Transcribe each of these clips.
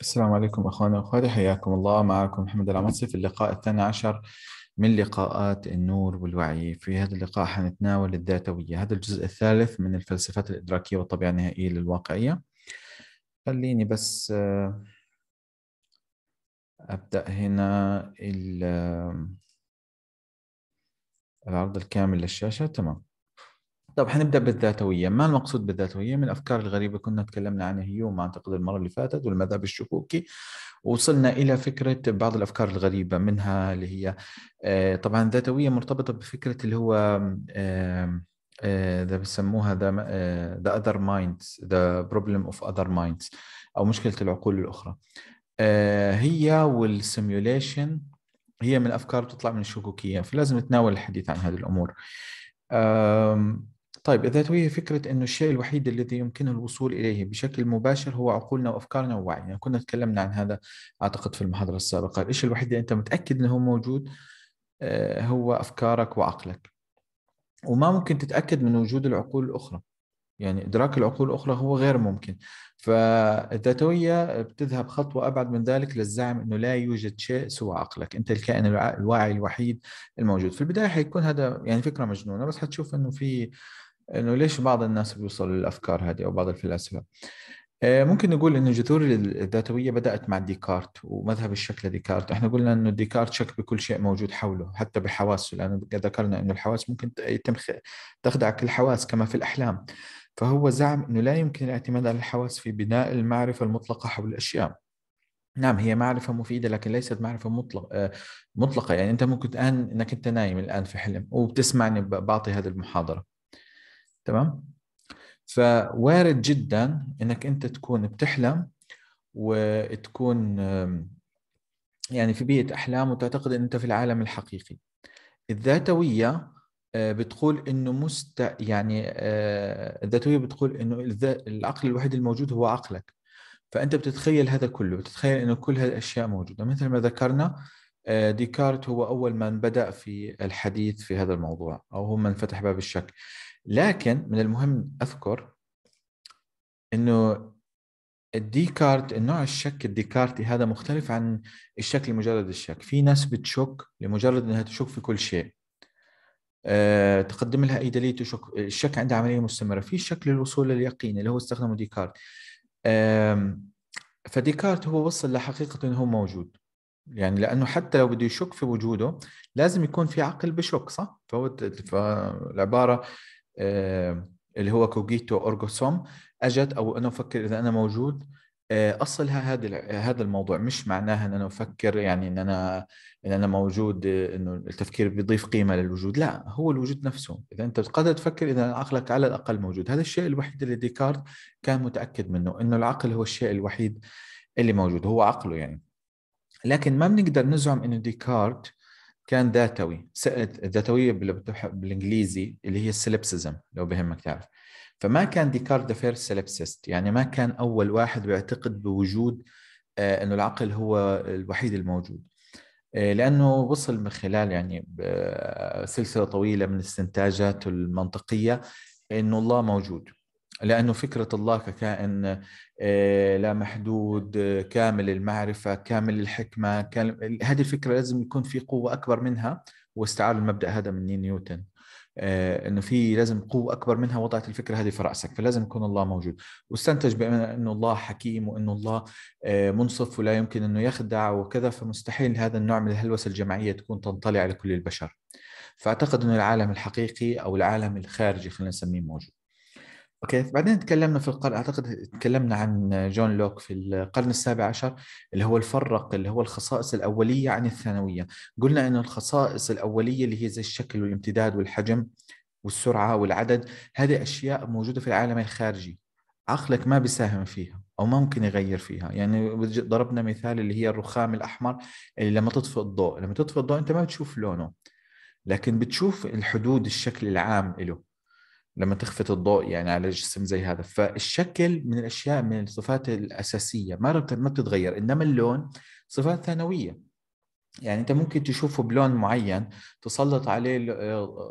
السلام عليكم أخوانا وأخواتي حياكم الله معكم محمد العمصي في اللقاء الثاني عشر من لقاءات النور والوعي في هذا اللقاء حنتناول الذاتوية هذا الجزء الثالث من الفلسفات الإدراكية والطبيعة النهائية للواقعية خليني بس آه، أبدأ هنا العرض الكامل للشاشة تمام طب حنبدا بالذاتويه، ما المقصود بالذاتويه؟ من الافكار الغريبه كنا تكلمنا عنها هيوم اعتقد المره اللي فاتت والمذهب الشكوكي وصلنا الى فكره بعض الافكار الغريبه منها اللي هي آه، طبعا الذاتويه مرتبطه بفكره اللي هو آه، ذا بسموها ذا ذا اذر مايندز ذا بروبلم اوف اذر مايندز او مشكله العقول الاخرى. آه، هي والسيميوليشن هي من الافكار بتطلع من الشكوكيه فلازم نتناول الحديث عن هذه الامور. طيب الذاتوية فكرة أن الشيء الوحيد الذي يمكنه الوصول إليه بشكل مباشر هو عقولنا وأفكارنا ووعينا يعني كنا تكلمنا عن هذا أعتقد في المحاضرة السابقة الشيء الوحيد اللي أنت متأكد أنه موجود آه، هو أفكارك وعقلك وما ممكن تتأكد من وجود العقول الأخرى يعني إدراك العقول الأخرى هو غير ممكن فالذاتوية بتذهب خطوة أبعد من ذلك للزعم أنه لا يوجد شيء سوى عقلك أنت الكائن الواعي الوحيد الموجود في البداية حيكون هذا يعني فكرة مجنونة بس حتشوف أنه في انه ليش بعض الناس بيوصلوا للافكار هذه او بعض الفلاسفه آه، ممكن نقول انه الجذور الذاتويه بدات مع ديكارت ومذهب الشكل ديكارت احنا قلنا انه ديكارت شك بكل شيء موجود حوله حتى بحواسه لانه ذكرنا انه الحواس ممكن يتم تخدعك الحواس كما في الاحلام فهو زعم انه لا يمكن الاعتماد على الحواس في بناء المعرفه المطلقه حول الاشياء نعم هي معرفة مفيدة لكن ليست معرفة مطلقة آه، مطلقة يعني أنت ممكن الآن أنك أنت نايم الآن في حلم وبتسمعني بعطي هذه المحاضرة تمام فوارد جدا انك انت تكون بتحلم وتكون يعني في بيئه احلام وتعتقد ان انت في العالم الحقيقي الذاتويه آه، بتقول انه مست يعني آه، الذاتويه بتقول انه العقل الوحيد الموجود هو عقلك فانت بتتخيل هذا كله بتتخيل انه كل هذه الأشياء موجوده مثل ما ذكرنا آه، ديكارت هو أول من بدأ في الحديث في هذا الموضوع أو هو من فتح باب الشك لكن من المهم أذكر أنه الديكارت النوع الشك الديكارتي هذا مختلف عن الشك لمجرد الشك في ناس بتشك لمجرد أنها تشك في كل شيء آه، تقدم لها أي دليل تشك الشك عندها عملية مستمرة في شك للوصول لليقين اللي هو استخدمه ديكارت فديكارت هو وصل لحقيقة أنه هو موجود يعني لانه حتى لو بده يشك في وجوده لازم يكون في عقل بشك صح؟ فالعباره آه، اللي هو كوجيتو اورجوسوم اجت او انا افكر اذا انا موجود آه، اصلها هذا هذا الموضوع مش معناها ان انا افكر يعني ان انا ان انا موجود آه، انه التفكير بيضيف قيمه للوجود لا هو الوجود نفسه اذا انت قادر تفكر اذا عقلك على الاقل موجود هذا الشيء الوحيد اللي ديكارت كان متاكد منه انه العقل هو الشيء الوحيد اللي موجود هو عقله يعني لكن ما بنقدر نزعم انه ديكارت كان ذاتوي ذاتويه بالانجليزي اللي هي السلبسزم لو بهمك تعرف فما كان ديكارت دافير سلبسست يعني ما كان اول واحد بيعتقد بوجود آه، انه العقل هو الوحيد الموجود آه، لانه وصل من خلال يعني آه، سلسله طويله من استنتاجاته المنطقيه انه الله موجود لأنه فكرة الله ككائن آه، لا محدود آه، كامل المعرفة كامل الحكمة كامل... هذه الفكرة لازم يكون في قوة أكبر منها واستعار المبدأ هذا من نيوتن آه، انه في لازم قوه اكبر منها وضعت الفكره هذه في راسك فلازم يكون الله موجود واستنتج بانه الله حكيم وانه الله منصف ولا يمكن انه يخدع وكذا فمستحيل هذا النوع من الهلوسه الجماعيه تكون تنطلي على كل البشر فاعتقد انه العالم الحقيقي او العالم الخارجي خلينا نسميه موجود اوكي بعدين تكلمنا في القرن اعتقد تكلمنا عن جون لوك في القرن السابع عشر اللي هو الفرق اللي هو الخصائص الاوليه عن الثانويه قلنا انه الخصائص الاوليه اللي هي زي الشكل والامتداد والحجم والسرعه والعدد هذه اشياء موجوده في العالم الخارجي عقلك ما بيساهم فيها او ما ممكن يغير فيها يعني ضربنا مثال اللي هي الرخام الاحمر اللي لما تطفئ الضوء لما تطفئ الضوء انت ما بتشوف لونه لكن بتشوف الحدود الشكل العام له لما تخفت الضوء يعني على جسم زي هذا فالشكل من الاشياء من الصفات الاساسيه ما ما بتتغير انما اللون صفات ثانويه يعني انت ممكن تشوفه بلون معين تسلط عليه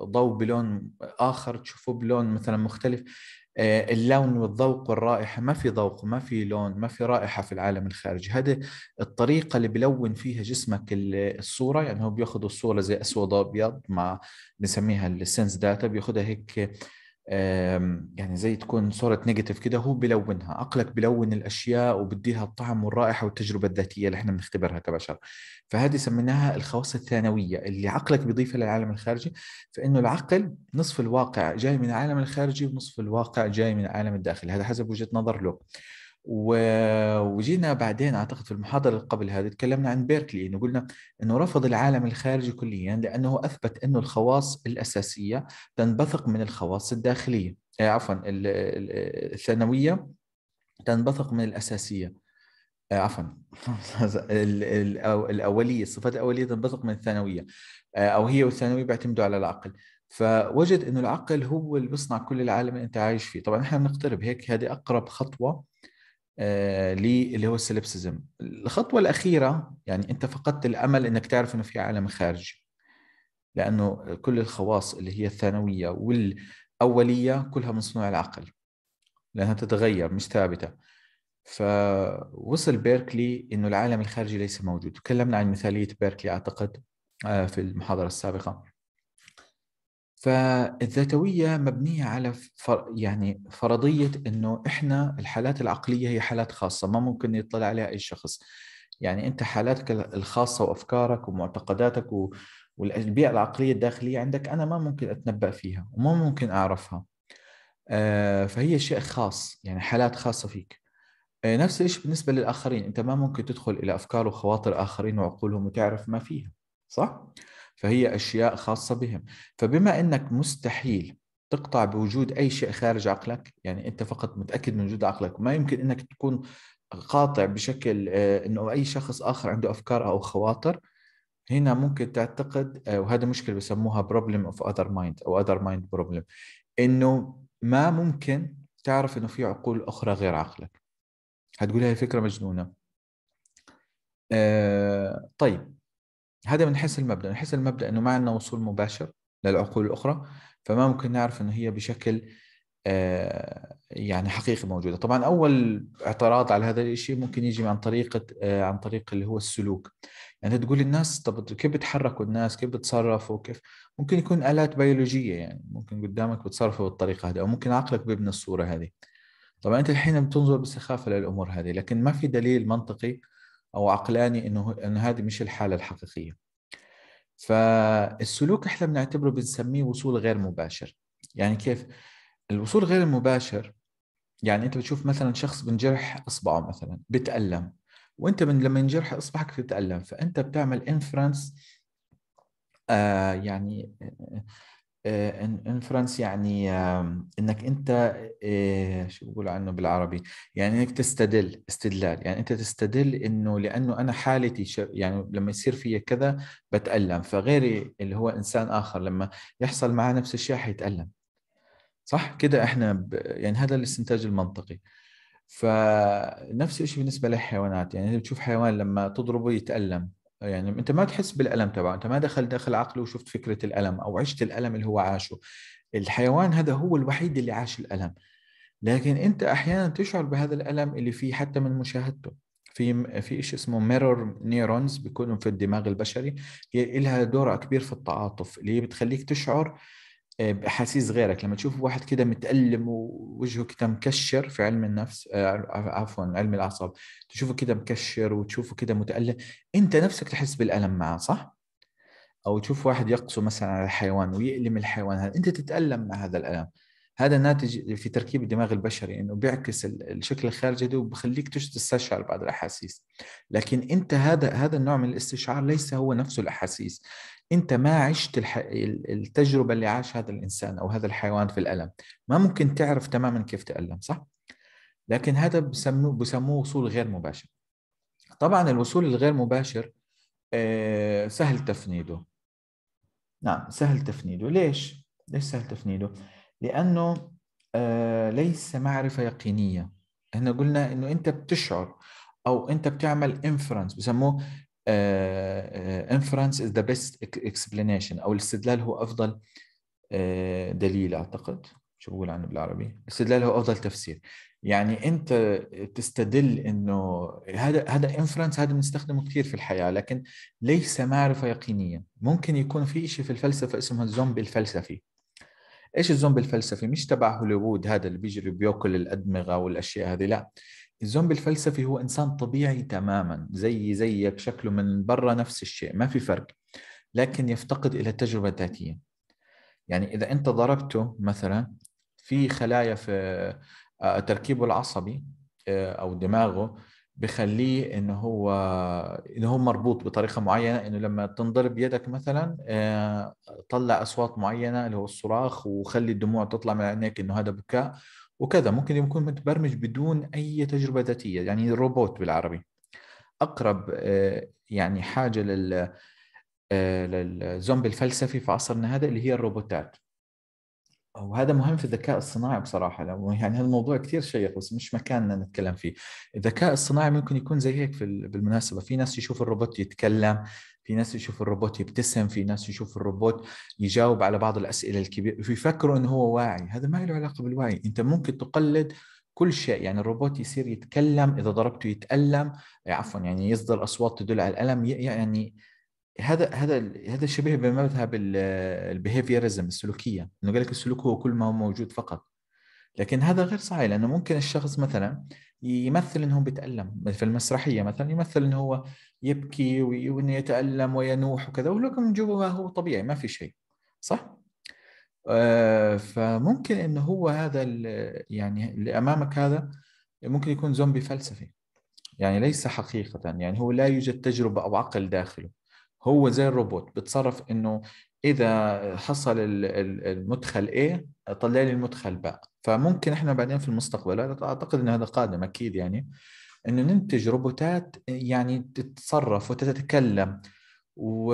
ضوء بلون اخر تشوفه بلون مثلا مختلف آه، اللون والذوق والرائحه ما في ذوق ما في لون ما في رائحه في العالم الخارجي هذه الطريقه اللي بلون فيها جسمك الصوره يعني هو بياخذ الصوره زي اسود وابيض مع بنسميها السنس داتا بياخذها هيك يعني زي تكون صورة نيجاتيف كده هو بلونها عقلك بلون الأشياء وبديها الطعم والرائحة والتجربة الذاتية اللي احنا بنختبرها كبشر فهذه سميناها الخواص الثانوية اللي عقلك بيضيفها للعالم الخارجي فإنه العقل نصف الواقع جاي من العالم الخارجي ونصف الواقع جاي من العالم الداخلي هذا حسب وجهة نظر له وجينا بعدين اعتقد في المحاضره اللي قبل هذه تكلمنا عن بيركلي انه قلنا انه رفض العالم الخارجي كليا لانه اثبت انه الخواص الاساسيه تنبثق من الخواص الداخليه آه عفوا الثانويه تنبثق من الاساسيه آه عفوا الاوليه الصفات الاوليه تنبثق من الثانويه آه او هي والثانويه بيعتمدوا على العقل فوجد انه العقل هو اللي بيصنع كل العالم اللي انت عايش فيه طبعا احنا بنقترب هيك هذه اقرب خطوه آه، اللي هو السليبسزم الخطوه الاخيره يعني انت فقدت الامل انك تعرف انه في عالم خارجي لانه كل الخواص اللي هي الثانويه والاوليه كلها من صنوع العقل لانها تتغير مش ثابته فوصل بيركلي انه العالم الخارجي ليس موجود تكلمنا عن مثاليه بيركلي اعتقد آه، في المحاضره السابقه فالذاتوية مبنية على فر يعني فرضية أنه إحنا الحالات العقلية هي حالات خاصة ما ممكن يطلع عليها أي شخص يعني أنت حالاتك الخاصة وأفكارك ومعتقداتك و... والبيئة العقلية الداخلية عندك أنا ما ممكن أتنبأ فيها وما ممكن أعرفها آه، فهي شيء خاص يعني حالات خاصة فيك آه، نفس الشيء بالنسبة للآخرين أنت ما ممكن تدخل إلى أفكار وخواطر آخرين وعقولهم وتعرف ما فيها صح؟ فهي أشياء خاصة بهم فبما أنك مستحيل تقطع بوجود أي شيء خارج عقلك يعني أنت فقط متأكد من وجود عقلك ما يمكن أنك تكون قاطع بشكل آه، أنه أي شخص آخر عنده أفكار أو خواطر هنا ممكن تعتقد آه، وهذا مشكله بسموها problem اوف اذر مايند او اذر مايند problem انه ما ممكن تعرف انه في عقول اخرى غير عقلك هتقول هاي فكره مجنونه آه طيب هذا من حيث المبدا من حيث المبدا انه ما عندنا وصول مباشر للعقول الاخرى فما ممكن نعرف انه هي بشكل آه، يعني حقيقي موجوده طبعا اول اعتراض على هذا الشيء ممكن يجي عن طريقه آه، عن طريق اللي هو السلوك يعني تقول الناس طب كيف بيتحركوا الناس كيف بيتصرفوا كيف ممكن يكون الات بيولوجيه يعني ممكن قدامك بتصرفوا بالطريقه هذه او ممكن عقلك بيبني الصوره هذه طبعا انت الحين بتنظر بسخافه للامور هذه لكن ما في دليل منطقي او عقلاني انه ان هذه مش الحاله الحقيقيه فالسلوك احنا بنعتبره بنسميه وصول غير مباشر يعني كيف الوصول غير المباشر يعني انت بتشوف مثلا شخص بنجرح اصبعه مثلا بتالم وانت من لما ينجرح اصبعك بتتالم فانت بتعمل انفرنس آه يعني آه انفرنس آه، يعني انك انت آه، شو بقول عنه بالعربي يعني انك تستدل استدلال يعني انت تستدل انه لانه انا حالتي يعني لما يصير في كذا بتالم فغيري اللي هو انسان اخر لما يحصل معه نفس الشيء حيتالم صح كده احنا ب... يعني هذا الاستنتاج المنطقي فنفس الشيء بالنسبه للحيوانات يعني بتشوف حيوان لما تضربه يتالم يعني انت ما تحس بالالم تبعه انت ما دخل داخل عقله وشفت فكره الالم او عشت الالم اللي هو عاشه الحيوان هذا هو الوحيد اللي عاش الالم لكن انت احيانا تشعر بهذا الالم اللي فيه حتى من مشاهدته في في شيء اسمه ميرور نيرونز بيكونوا في الدماغ البشري هي لها دور كبير في التعاطف اللي بتخليك تشعر آه، باحاسيس غيرك لما تشوف واحد كده متالم ووجهه كده مكشر في علم النفس آه، عفوا علم الاعصاب تشوفه كده مكشر وتشوفه كده متالم انت نفسك تحس بالالم معه صح او تشوف واحد يقسو مثلا على حيوان ويألم الحيوان هذا انت تتالم مع هذا الالم هذا ناتج في تركيب الدماغ البشري انه يعني بيعكس الشكل الخارجي ده وبخليك تستشعر بعض الاحاسيس لكن انت هذا هذا النوع من الاستشعار ليس هو نفسه الاحاسيس انت ما عشت الح... التجربه اللي عاش هذا الانسان او هذا الحيوان في الالم ما ممكن تعرف تماما كيف تالم صح لكن هذا بسموه بسموه وصول غير مباشر طبعا الوصول الغير مباشر آه، سهل تفنيده نعم سهل تفنيده ليش ليش سهل تفنيده لانه آه، ليس معرفه يقينيه احنا قلنا انه انت بتشعر او انت بتعمل انفرنس بسموه آه، آه، inference is the best explanation او الاستدلال هو افضل آه، دليل اعتقد شو بقول عنه بالعربي الاستدلال هو افضل تفسير يعني انت تستدل انه هذا هذا inference هذا بنستخدمه كثير في الحياه لكن ليس معرفه يقينيه ممكن يكون في شيء في الفلسفه اسمه الزومبي الفلسفي ايش الزومبي الفلسفي مش تبع هوليوود هذا اللي بيجري بياكل الادمغه والاشياء هذه لا الزومبي الفلسفي هو انسان طبيعي تماما زي زيك شكله من برا نفس الشيء ما في فرق لكن يفتقد الى التجربه الذاتيه يعني اذا انت ضربته مثلا في خلايا في آه، تركيبه العصبي آه، او دماغه بخليه انه هو انه هو مربوط بطريقه معينه انه لما تنضرب يدك مثلا آه، طلع اصوات معينه اللي هو الصراخ وخلي الدموع تطلع من عينيك انه هذا بكاء وكذا ممكن يكون متبرمج بدون اي تجربه ذاتيه يعني روبوت بالعربي اقرب آه، يعني حاجه لل آه، للزومبي الفلسفي في عصرنا هذا اللي هي الروبوتات وهذا مهم في الذكاء الصناعي بصراحه يعني هالموضوع كثير شيق بس مش مكاننا نتكلم فيه الذكاء الصناعي ممكن يكون زي هيك في بالمناسبه في ناس يشوف الروبوت يتكلم في ناس يشوف الروبوت يبتسم في ناس يشوف الروبوت يجاوب على بعض الاسئله الكبيره ويفكروا انه هو واعي هذا ما له علاقه بالوعي انت ممكن تقلد كل شيء يعني الروبوت يصير يتكلم اذا ضربته يتالم عفوا يعني يصدر اصوات تدل على الالم يعني هذا هذا هذا شبيه بمذهب البيهيفيرزم السلوكيه انه قال لك السلوك هو كل ما هو موجود فقط لكن هذا غير صحيح لانه ممكن الشخص مثلا يمثل انه بيتالم في المسرحيه مثلا يمثل انه هو يبكي وانه يتالم وينوح وكذا ولكن من جوا هو طبيعي ما في شيء صح؟ آه فممكن انه هو هذا يعني اللي امامك هذا ممكن يكون زومبي فلسفي يعني ليس حقيقه يعني هو لا يوجد تجربه او عقل داخله هو زي الروبوت بتصرف انه اذا حصل المدخل A طلع لي المدخل باء فممكن احنا بعدين في المستقبل اعتقد ان هذا قادم اكيد يعني انه ننتج روبوتات يعني تتصرف وتتكلم و...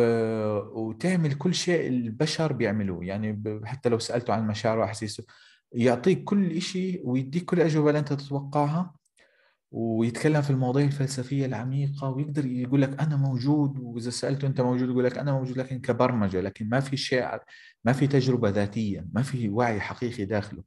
وتعمل كل شيء البشر بيعملوه يعني حتى لو سالته عن مشاعره واحاسيسه يعطيك كل شيء ويديك كل الاجوبه اللي انت تتوقعها ويتكلم في المواضيع الفلسفيه العميقه ويقدر يقول لك انا موجود واذا سالته انت موجود يقول لك انا موجود لكن كبرمجه لكن ما في شيء ما في تجربه ذاتيه ما في وعي حقيقي داخله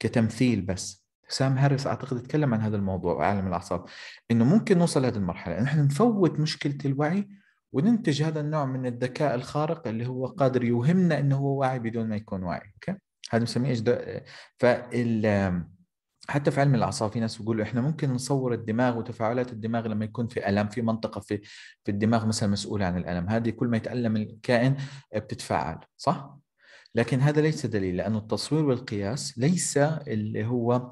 كتمثيل بس سام هاريس اعتقد تكلم عن هذا الموضوع عالم الاعصاب انه ممكن نوصل لهذه المرحله نحن نفوت مشكله الوعي وننتج هذا النوع من الذكاء الخارق اللي هو قادر يوهمنا انه هو واعي بدون ما يكون واعي اوكي هذا بنسميه فال حتى في علم الاعصاب في ناس بيقولوا احنا ممكن نصور الدماغ وتفاعلات الدماغ لما يكون في الم في منطقه في في الدماغ مثلا مسؤوله عن الالم هذه كل ما يتالم الكائن بتتفاعل صح لكن هذا ليس دليل لانه التصوير والقياس ليس اللي هو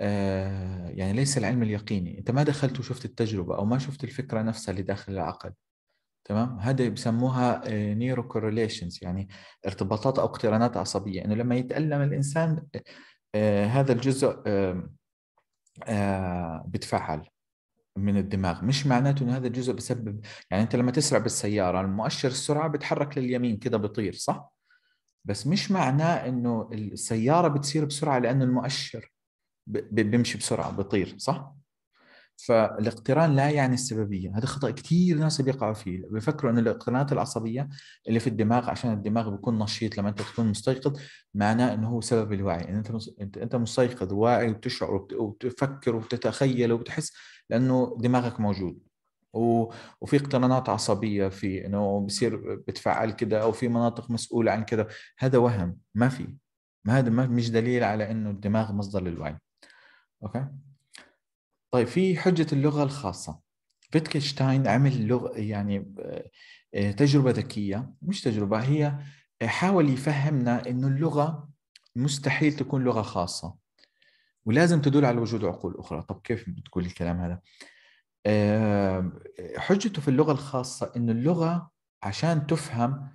آه، يعني ليس العلم اليقيني انت ما دخلت وشفت التجربه او ما شفت الفكره نفسها اللي داخل العقل تمام هذا بسموها نيرو كورليشنز يعني ارتباطات او اقترانات عصبيه انه لما يتالم الانسان آه، هذا الجزء آه، بتفعل من الدماغ مش معناته انه هذا الجزء بسبب يعني انت لما تسرع بالسياره المؤشر السرعه بتحرك لليمين كده بيطير صح بس مش معناه انه السياره بتصير بسرعه لانه المؤشر بيمشي بسرعه بيطير صح فالاقتران لا يعني السببيه هذا خطا كثير ناس بيقعوا فيه بيفكروا انه الاقترانات العصبيه اللي في الدماغ عشان الدماغ بيكون نشيط لما انت تكون مستيقظ معناه انه هو سبب الوعي إن انت انت مستيقظ واعي وبتشعر وبتفكر وبتتخيل وبتحس لانه دماغك موجود وفي اقترانات عصبيه في انه بصير بتفعل كده او في مناطق مسؤوله عن كده هذا وهم ما في ما هذا مش دليل على انه الدماغ مصدر للوعي اوكي طيب في حجه اللغه الخاصه فيتكنشتاين عمل لغه يعني آه، آه، تجربه ذكيه مش تجربه هي حاول يفهمنا انه اللغه مستحيل تكون لغه خاصه ولازم تدل على وجود عقول اخرى طب كيف بتقول الكلام هذا آه، حجته في اللغه الخاصه انه اللغه عشان تفهم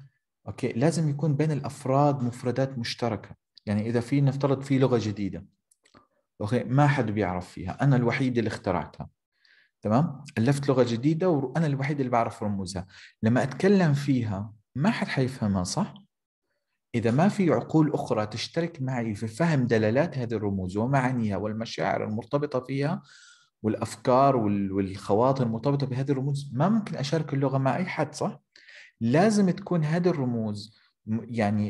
اوكي لازم يكون بين الافراد مفردات مشتركه يعني اذا في نفترض في لغه جديده اوكي ما حد بيعرف فيها انا الوحيد اللي اخترعتها تمام الفت لغه جديده وانا الوحيد اللي بعرف رموزها لما اتكلم فيها ما حد حيفهمها صح إذا ما في عقول أخرى تشترك معي في فهم دلالات هذه الرموز ومعانيها والمشاعر المرتبطة فيها والأفكار والخواطر المرتبطة بهذه الرموز ما ممكن أشارك اللغة مع أي حد صح؟ لازم تكون هذه الرموز يعني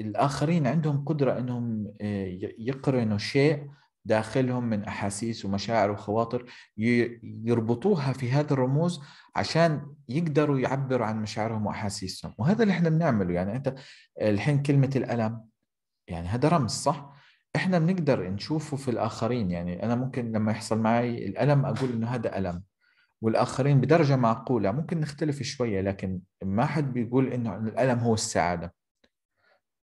الآخرين عندهم قدرة أنهم آه، يقرنوا شيء داخلهم من احاسيس ومشاعر وخواطر يربطوها في هذه الرموز عشان يقدروا يعبروا عن مشاعرهم واحاسيسهم وهذا اللي احنا بنعمله يعني انت الحين كلمه الالم يعني هذا رمز صح احنا بنقدر نشوفه في الاخرين يعني انا ممكن لما يحصل معي الالم اقول انه هذا الم والاخرين بدرجه معقوله ممكن نختلف شويه لكن ما حد بيقول انه الالم هو السعاده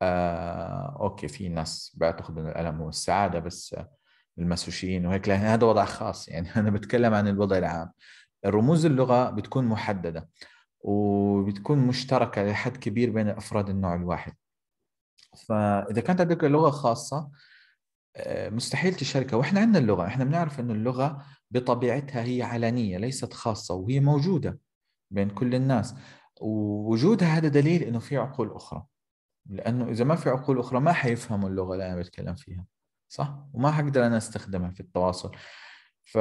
آه، اوكي في ناس بتاخذ الالم هو السعاده بس آه، الماسوشيين وهيك لان هذا وضع خاص يعني انا بتكلم عن الوضع العام رموز اللغه بتكون محدده وبتكون مشتركه لحد كبير بين افراد النوع الواحد فاذا كانت عندك لغه خاصه آه، مستحيل تشاركها واحنا عندنا اللغه احنا بنعرف انه اللغه بطبيعتها هي علنيه ليست خاصه وهي موجوده بين كل الناس ووجودها هذا دليل انه في عقول اخرى لانه اذا ما في عقول اخرى ما حيفهموا اللغه اللي انا بتكلم فيها صح وما حقدر انا استخدمها في التواصل ف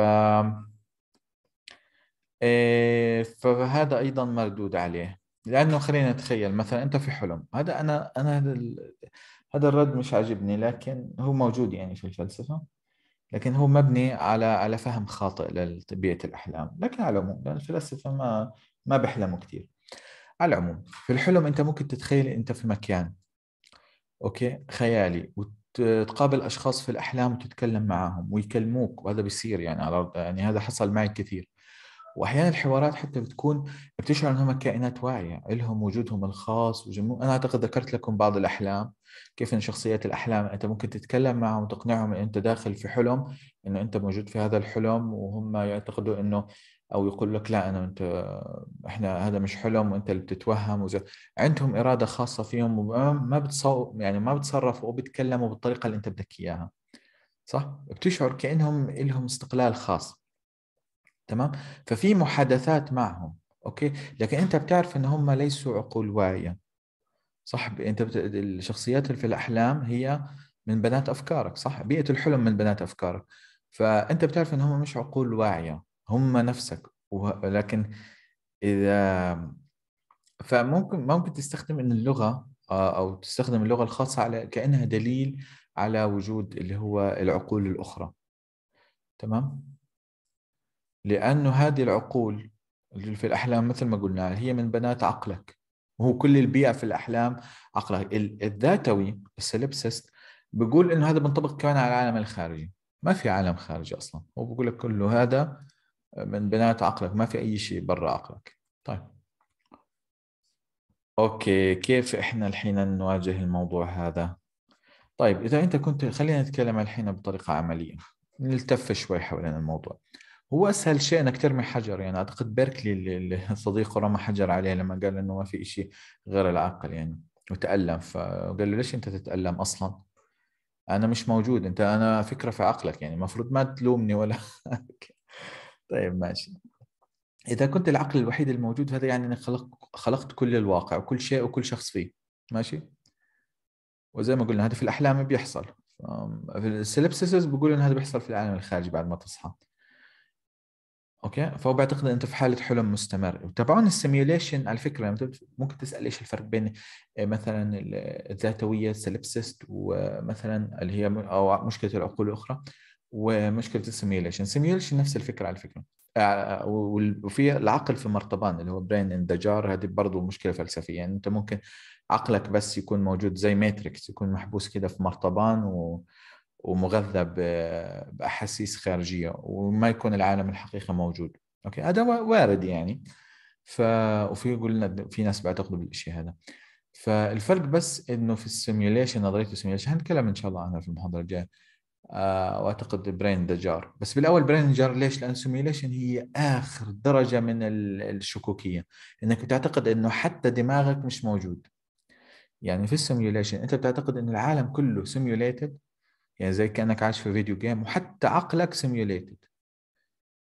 إيه، فهذا ايضا مردود عليه لانه خلينا نتخيل مثلا انت في حلم هذا انا انا هذا ال... هذا الرد مش عاجبني لكن هو موجود يعني في الفلسفه لكن هو مبني على على فهم خاطئ لطبيعه الاحلام لكن على العموم لان الفلاسفه ما ما بيحلموا كثير على العموم في الحلم انت ممكن تتخيل انت في مكان اوكي خيالي تقابل اشخاص في الاحلام وتتكلم معاهم ويكلموك وهذا بيصير يعني على يعني هذا حصل معي كثير واحيانا الحوارات حتى بتكون بتشعر انهم كائنات واعيه لهم وجودهم الخاص وجمو... انا اعتقد ذكرت لكم بعض الاحلام كيف ان شخصيات الاحلام انت ممكن تتكلم معهم وتقنعهم ان انت داخل في حلم انه انت موجود في هذا الحلم وهم يعتقدوا انه او يقول لك لا انا انت احنا هذا مش حلم وانت اللي بتتوهم وزي عندهم اراده خاصه فيهم وما بتصو يعني ما بتصرفوا وبيتكلموا بالطريقه اللي انت بدك اياها صح بتشعر كانهم لهم استقلال خاص تمام ففي محادثات معهم اوكي لكن انت بتعرف ان هم ليسوا عقول واعيه صح انت بت... الشخصيات اللي في الاحلام هي من بنات افكارك صح بيئه الحلم من بنات افكارك فانت بتعرف ان هم مش عقول واعيه هم نفسك ولكن اذا فممكن ممكن تستخدم ان اللغه آه، او تستخدم اللغه الخاصه على كانها دليل على وجود اللي هو العقول الاخرى تمام لانه هذه العقول اللي في الاحلام مثل ما قلنا هي من بنات عقلك وهو كل البيئه في الاحلام عقلك الذاتوي السلبسست بيقول انه هذا بنطبق كمان على العالم الخارجي ما في عالم خارجي اصلا هو بقول لك كله هذا من بنات عقلك ما في اي شيء برا عقلك طيب اوكي كيف احنا الحين نواجه الموضوع هذا طيب اذا انت كنت خلينا نتكلم الحين بطريقه عمليه نلتف شوي حول الموضوع هو اسهل شيء انك ترمي حجر يعني اعتقد بيركلي اللي صديقه رمى حجر عليه لما قال انه ما في شيء غير العقل يعني وتالم فقال له ليش انت تتالم اصلا انا مش موجود انت انا فكره في عقلك يعني المفروض ما تلومني ولا طيب ماشي اذا كنت العقل الوحيد الموجود هذا يعني انك خلق خلقت كل الواقع وكل شيء وكل شخص فيه ماشي وزي ما قلنا هذا في الاحلام بيحصل في السلبسيسز بيقول ان هذا بيحصل في العالم الخارجي بعد ما تصحى اوكي فهو بيعتقد انت في حاله حلم مستمر تبعون السيميوليشن على فكره ممكن تسال ايش الفرق بين إيه، مثلا الذاتويه السلبسيست ومثلا اللي هي او مشكله العقول الاخرى ومشكله السيميوليشن سيميوليشن نفس الفكره على فكره آه، آه، وفي العقل في مرتبان اللي هو برين ان ذا جار هذه برضه مشكله فلسفيه يعني انت ممكن عقلك بس يكون موجود زي ماتريكس يكون محبوس كده في مرتبان و... ومغذى ب... آه، باحاسيس خارجيه وما يكون العالم الحقيقي موجود اوكي هذا وارد يعني ف وفي قلنا في ناس بيعتقدوا بالشيء هذا فالفرق بس انه في السيميوليشن نظريه السيميوليشن هنتكلم ان شاء الله عنها في المحاضره الجايه آه، واعتقد برين ذا جار بس بالاول برين جار ليش لان سيميوليشن هي اخر درجه من الشكوكيه انك تعتقد انه حتى دماغك مش موجود يعني في السيميوليشن انت بتعتقد ان العالم كله سيميوليتد يعني زي كانك عايش في فيديو جيم وحتى عقلك سيميوليتد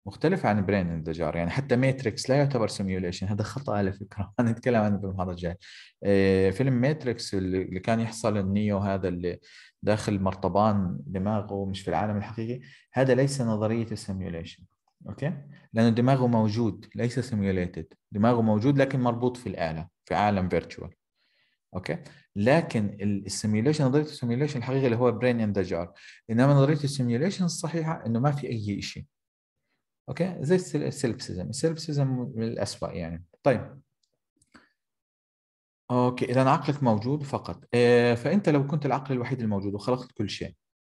مختلف عن برين جار يعني حتى ماتريكس لا يعتبر سيميوليشن هذا خطا على فكره هنتكلم عنه في المحاضره الجايه آه، فيلم ماتريكس اللي كان يحصل النيو هذا اللي داخل مرطبان دماغه مش في العالم الحقيقي هذا ليس نظريه السيميوليشن اوكي لانه دماغه موجود ليس سيميوليتد دماغه موجود لكن مربوط في الاله في عالم فيرتشوال اوكي لكن السيميوليشن نظريه السيميوليشن الحقيقي اللي هو برين ان ذا جار انما نظريه السيميوليشن الصحيحه انه ما في اي شيء اوكي زي السلبسيزم السلبسيزم من الاسوء يعني طيب اوكي اذا عقلك موجود فقط آه، فانت لو كنت العقل الوحيد الموجود وخلقت كل شيء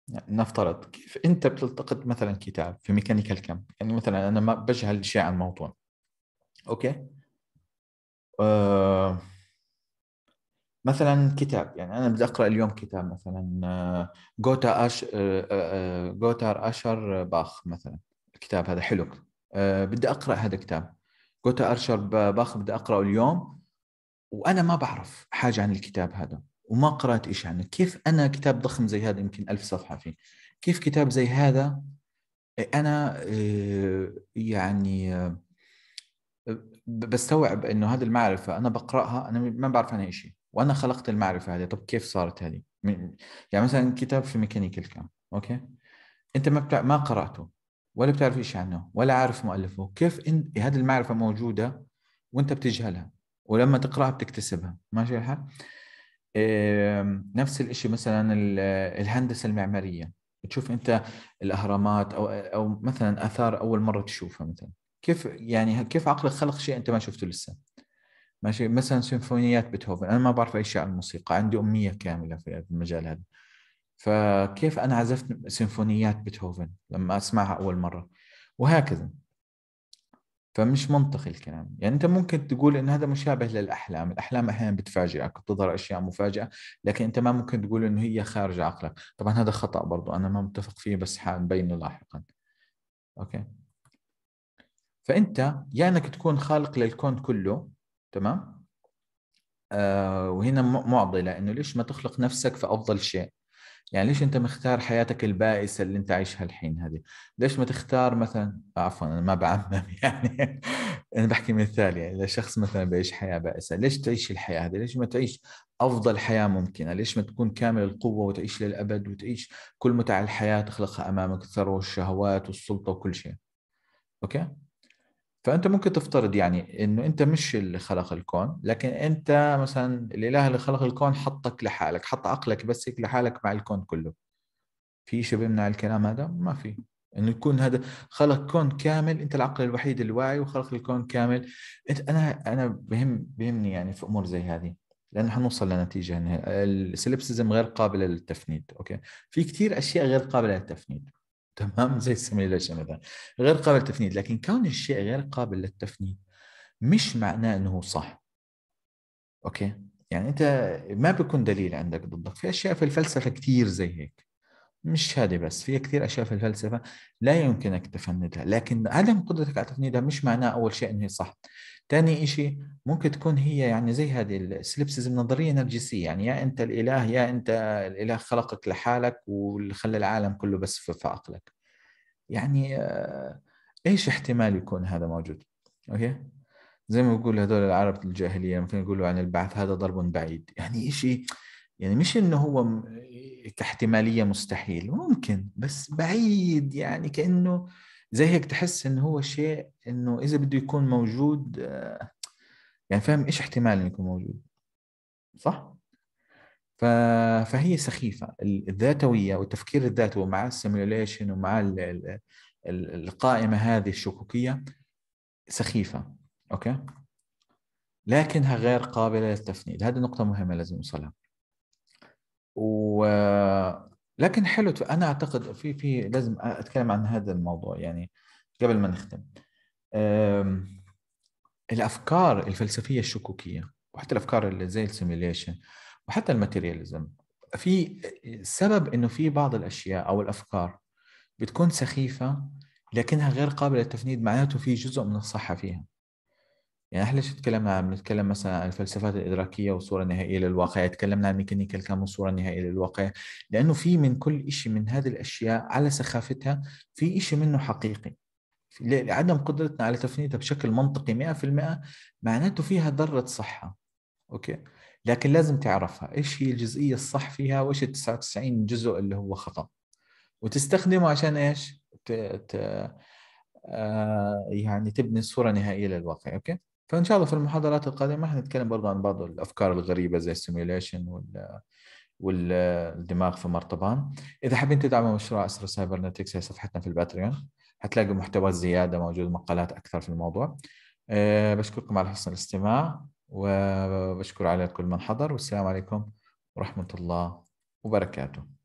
يعني نفترض كيف انت بتلتقط مثلا كتاب في ميكانيكا الكم يعني مثلا انا ما بجهل شيء عن الموضوع اوكي آه مثلا كتاب يعني انا بدي اقرا اليوم كتاب مثلا آه، جوتا اش آه، جوتار اشر باخ مثلا الكتاب هذا حلو أه بدي اقرا هذا الكتاب جوتا اشر باخ بدي اقراه اليوم وانا ما بعرف حاجه عن الكتاب هذا وما قرات شيء عنه كيف انا كتاب ضخم زي هذا يمكن ألف صفحه فيه كيف كتاب زي هذا إيه، انا إيه، يعني إيه، بستوعب انه هذه المعرفه انا بقراها انا ما بعرف عنها شيء وانا خلقت المعرفه هذه طب كيف صارت هذه يعني مثلا كتاب في ميكانيك الكم اوكي انت ما بتع... ما قراته ولا بتعرف شيء عنه ولا عارف مؤلفه كيف إن... هذه المعرفه موجوده وانت بتجهلها ولما تقراها بتكتسبها ماشي الحال نفس الشيء مثلا الهندسه المعماريه تشوف انت الاهرامات او او مثلا اثار اول مره تشوفها مثلا كيف يعني كيف عقلك خلق شيء انت ما شفته لسه ماشي مثلا سيمفونيات بيتهوفن انا ما بعرف اي شيء عن الموسيقى عندي اميه كامله في المجال هذا فكيف انا عزفت سيمفونيات بيتهوفن لما اسمعها اول مره وهكذا فمش منطقي الكلام يعني انت ممكن تقول ان هذا مشابه للاحلام الاحلام احيانا بتفاجئك بتظهر اشياء مفاجئه لكن انت ما ممكن تقول انه هي خارج عقلك طبعا هذا خطا برضو انا ما متفق فيه بس حابينه لاحقا اوكي فانت يا يعني انك تكون خالق للكون كله تمام آه وهنا معضله انه ليش ما تخلق نفسك في افضل شيء يعني ليش انت مختار حياتك البائسه اللي انت عايشها الحين هذه؟ ليش ما تختار مثلا عفوا انا ما بعمم يعني انا بحكي مثال يعني اذا شخص مثلا بيعيش حياه بائسه، ليش تعيش الحياه هذه؟ ليش ما تعيش افضل حياه ممكنه؟ ليش ما تكون كامل القوه وتعيش للابد وتعيش كل متع الحياه تخلقها امامك الثروه والشهوات والسلطه وكل شيء. اوكي؟ فانت ممكن تفترض يعني انه انت مش اللي خلق الكون لكن انت مثلا الاله اللي خلق الكون حطك لحالك حط عقلك بس هيك لحالك مع الكون كله في شيء بيمنع الكلام هذا ما في انه يكون هذا خلق كون كامل انت العقل الوحيد الواعي وخلق الكون كامل انت انا انا بهم بهمني يعني في امور زي هذه لانه حنوصل لنتيجه انها السلبسزم غير قابله للتفنيد اوكي في كثير اشياء غير قابله للتفنيد تمام زي السميه مثلا غير قابل للتفنيد لكن كون الشيء غير قابل للتفنيد مش معناه انه صح اوكي يعني انت ما بيكون دليل عندك ضدك في اشياء في الفلسفه كثير زي هيك مش هذه بس في كثير اشياء في الفلسفه لا يمكنك تفندها لكن عدم قدرتك على تفنيدها مش معناه اول شيء انه هي صح ثاني شيء ممكن تكون هي يعني زي هذه السلبسزم نظريه نرجسيه يعني يا انت الاله يا انت الاله خلقك لحالك وخلى العالم كله بس في عقلك يعني آه، ايش احتمال يكون هذا موجود اوكي زي ما بيقول هذول العرب الجاهليه ممكن يقولوا عن البعث هذا ضرب بعيد يعني شيء يعني مش انه هو كاحتماليه مستحيل ممكن بس بعيد يعني كانه زي هيك تحس انه هو شيء انه اذا بده يكون موجود آه، يعني فاهم ايش احتمال انه يكون موجود صح فهي سخيفه الذاتويه والتفكير الذاتي ومع السيموليشن ومع القائمه هذه الشكوكيه سخيفه اوكي لكنها غير قابله للتفنيد هذه نقطه مهمه لازم نوصلها و لكن حلو انا اعتقد في في لازم اتكلم عن هذا الموضوع يعني قبل ما نختم الافكار الفلسفيه الشكوكيه وحتى الافكار اللي زي السيميليشن وحتى الماتيرياليزم في سبب انه في بعض الاشياء او الافكار بتكون سخيفه لكنها غير قابله للتفنيد معناته في جزء من الصحه فيها يعني احنا شو تكلمنا عن نتكلم مثلا عن الفلسفات الادراكيه والصوره النهائيه للواقع تكلمنا عن ميكانيكا الكم والصوره النهائيه للواقع لانه في من كل شيء من هذه الاشياء على سخافتها في شيء منه حقيقي لعدم قدرتنا على تفنيتها بشكل منطقي 100% معناته فيها ذره صحه اوكي لكن لازم تعرفها ايش هي الجزئيه الصح فيها وايش ال 99 جزء اللي هو خطا وتستخدمه عشان ايش ت... ت... آه يعني تبني صوره نهائيه للواقع اوكي فان شاء الله في المحاضرات القادمه راح نتكلم برضه عن بعض الافكار الغريبه زي السيميوليشن وال والدماغ في مرطبان اذا حابين تدعموا مشروع اسرى سايبرنتكس هي صفحتنا في الباتريون حتلاقوا محتوى زياده موجود مقالات اكثر في الموضوع أه بشكركم على حسن الاستماع وبشكر على كل من حضر والسلام عليكم ورحمه الله وبركاته